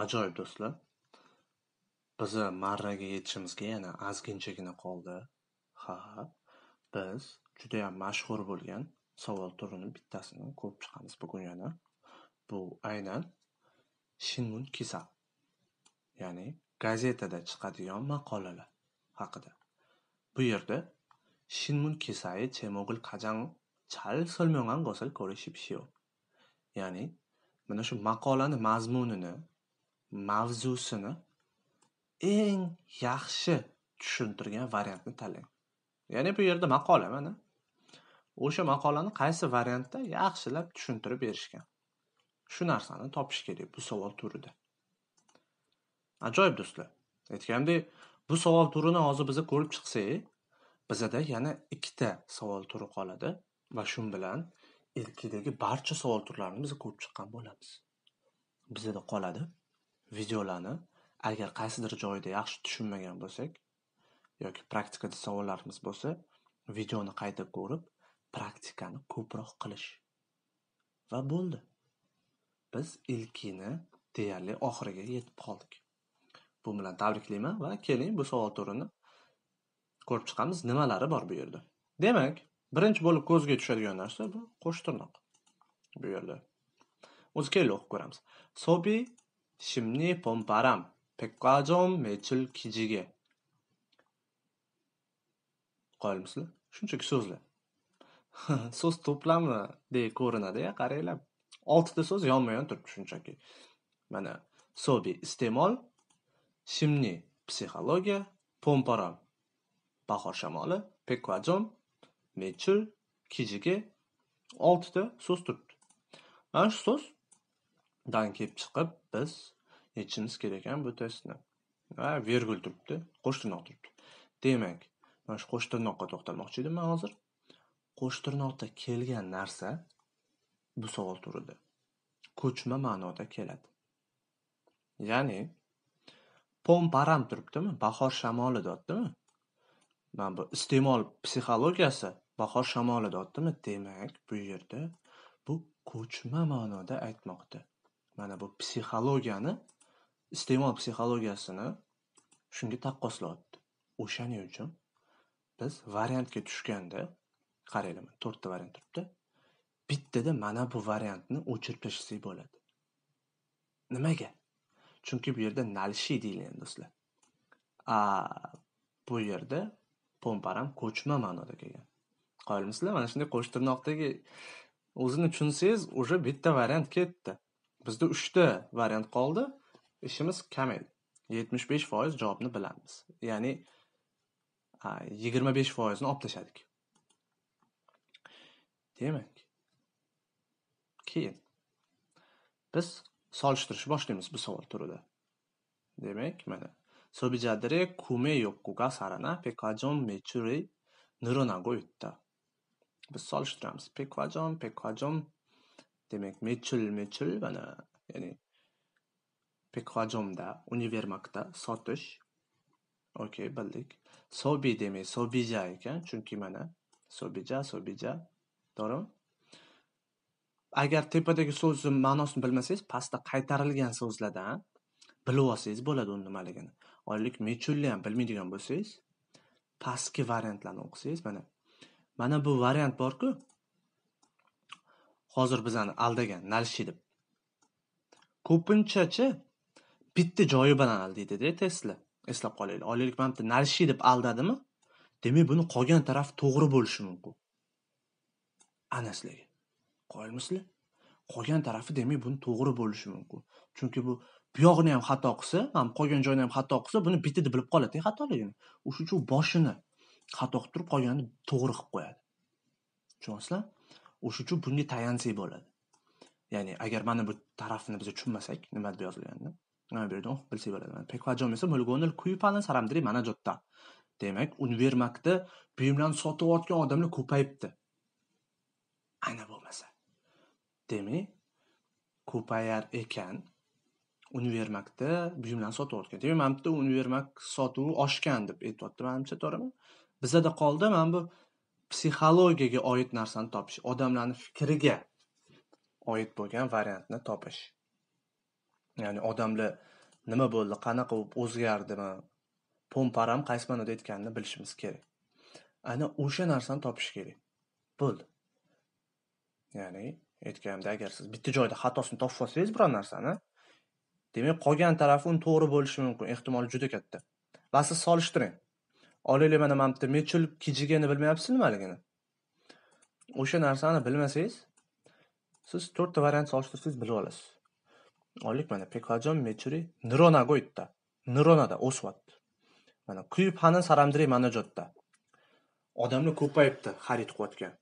Ajoyib do'stlar, bizni marraga yetishimizga yana ozginchagina qoldi. Ha, biz judayam mashhur bo'lgan savol turini bittasini ko'rib chiqamiz bugun yana. Bu aynan "Shinmun kisa ya'ni gazetada chiqadigan maqolalar haqida. Bu yerda "신문 기사의 제목을 가장 잘 설명한 것을 고르십시오." ya'ni, mana shu maqolani mazmunini mavzusini eng yaxshi tushuntirgan variantni tanlang ya'ni bu yerda maqola mana o'sha maqolani qaysi variantda yaxshilab tushuntirib berishgan shu narsani topish kerak bu savol turida ajoyib do'stlar aytganimdek bu savol turini hozir biza ko'rib chiqsak bizada yana ikkita savol turi qoladi va shu bilan ilkidagi barcha savol turlarini biz ko'rib chiqqan bo'lamiz bizada qoladi videolarni agar qaysidir joyida yaxshi tushunmagan bo'lsak yoki praktikada savollarimiz bo'lsa videoni qayta ko'rib praktikani ko'proq qilish va bo'ldi biz ilkini deyarli oxiriga yetib qoldik bu bilan tabriklayman va keling bu savol turini ko'rib chiqamiz nimalari bor bu yerda demak birinchi bo'lib ko'zga tushadigan narsa bu qo'shtirnoq bu yerda o'zi keyin o'qib ko'ramiz sobi 심리 봄바람 백과점 매출 기지개 qoyilmisizlar shunchaki so'zlar so'z to'plamiday ko'rinadiya qaranglar oltita so'z yonma yon turibdi shunchaki mana sobi iste'mol shimni psixologiya po'mparam bahor shamoli pekvajon mechul kijigi oltita so'z turibdi mana shu so'z dan kelib chiqib biz yechishimiz kerak bu testni va vergul turibdi qo'shtirnoq turibdi demak mana shu qo'shtirnoqqa to'xtalmoqchi edim man hozir qo'shtirnoqda kelgan narsa bu savol turida ko'chma ma'noda keladi ya'ni pom param turibdimi bahor shamoli deyaptimi mana bu iste'mol psixologiyasi bahor shamoli deyaptimi demak bu yerda bu ko'chma ma'noda aytmoqda mana bu psixologiyani iste'mol psixologiyasini shunga taqqoslayapti. O'shaning uchun biz variantga tushganda, qaraylik, mana 4 ta variant turibdi. Bittada mana bu variantni o'chirib tashlasak bo'ladi. Nimaga? Chunki bu yerda nalshi deyilgan do'stlar. A bu yerda pomparam ko'chma ma'noda kelgan. Qoyilmisizlar, mana shunday qo'shtirnoqdagi o'zini tushunsangiz, уже bitta variant ketdi. Bizda uchta variant qoldi. Ishimiz kamaydi. 75% javobni bilamiz. Ya'ni 25% ni olib tashladik. Demak, keyin biz solishtirishni boshlaymiz bu savol turida. Demak, mana sobijadre kume 욕구가 sarana 백화점 mechuri 늘어나고 yutta biz solishtiramiz. Pekvajon, pekvajon demak mechul mechul mana ya'ni pekhvajomda univermakda sotish okey bildik sobi demak sobija ekan chunki mana sobija sobija to'g'rimi agar tepadagi so'zni ma'nosini bilmasangiz pastda qaytarilgan so'zlardan bilib olsangiz bo'ladi uni nimaligini oylik mechulni ham bilmaydigan bo'lsangiz pastki variantlarni o'qisangiz mana mana bu variant borku hozir bizani aldagan nalshi deb ko'pinchachi bitta joyi bilan aldaydida tesla eslab qolaylik olaylik mana bitta nalishi deb aldadimi demak buni qolgan taraf to'g'ri bo'lishi mumkin ana sizlarga qoyilmisizlar qolgan tarafi demak buni to'g'ri bo'lishi mumkin chunki bu buyog'ini ham xato qilsa ham qolgan joyini ham xato qilsa buni bittada bilib qoladida e, xatoligini o'sha uchun boshini xato qilib turib qolganini to'g'ri qilib qo'yadi tushunyapsizlar o'sha uchun bunga tayansak bo'ladi ya'ni agar mana bu tarafini biz tushunmasak nima deb yozilganini mana bu yerda o'qib oh, bilsak bo'ladi pekvajom esa mulgonil kuypani saramdiri mana jotda demak univermakda buyumlarni olayotgan odamlar ko'payibdi ana bo'lmasa demak ko'payar ekan univermakda buyumlarni olayotgan demak mana bu yerda univermak sotuvi oshgan deb aytyapti manimcha to'g'rimi bizada qoldi mana bu psixologiyaga oid narsani topish, odamlarning fikriga oid bo'lgan variantni topish. Ya'ni odamlar nima bo'ldi, qanaqa bo'lib o'zgardimi, pomparam qaysi ma'noda aytganini bilishimiz kerak. Ana o'sha narsani topish kerak. Bo'ldi. Ya'ni aytganimda agar siz bitta joyda xatosini topib olsangiz biror narsani, demak qolgan tarafi uni to'g'ri bo'lishi mumkin, ehtimoli juda katta. Va siz solishtiring. olaylik mana mana bitta mechul kijigini bilmayapsiz nimaligini o'sha narsani bilmasangiz siz to'rtta variant solishtirsangiz bilib olasiz oylik mana pekajon mechuri nirona goyitda nironada o'syapti mana kuyib hani saramdiri mana odamlar ko'payibdi xarid qilayotgan